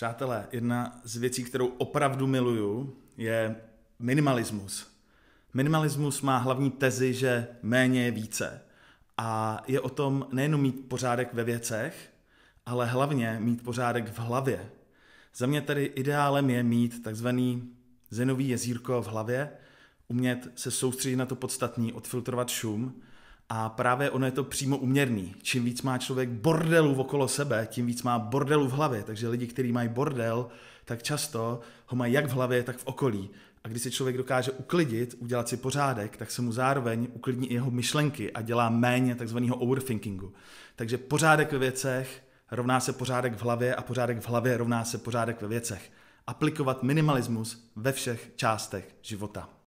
Přátelé, jedna z věcí, kterou opravdu miluju, je minimalismus. Minimalismus má hlavní tezi, že méně je více. A je o tom nejenom mít pořádek ve věcech, ale hlavně mít pořádek v hlavě. Za mě tedy ideálem je mít takzvaný zenový jezírko v hlavě, umět se soustředit na to podstatný, odfiltrovat šum a právě ono je to přímo uměrný. Čím víc má člověk bordelu okolo sebe, tím víc má bordelu v hlavě. Takže lidi, kteří mají bordel, tak často ho mají jak v hlavě, tak v okolí. A když se člověk dokáže uklidit, udělat si pořádek, tak se mu zároveň uklidní i jeho myšlenky a dělá méně takzvaného overthinkingu. Takže pořádek ve věcech rovná se pořádek v hlavě a pořádek v hlavě rovná se pořádek ve věcech. Aplikovat minimalismus ve všech částech života.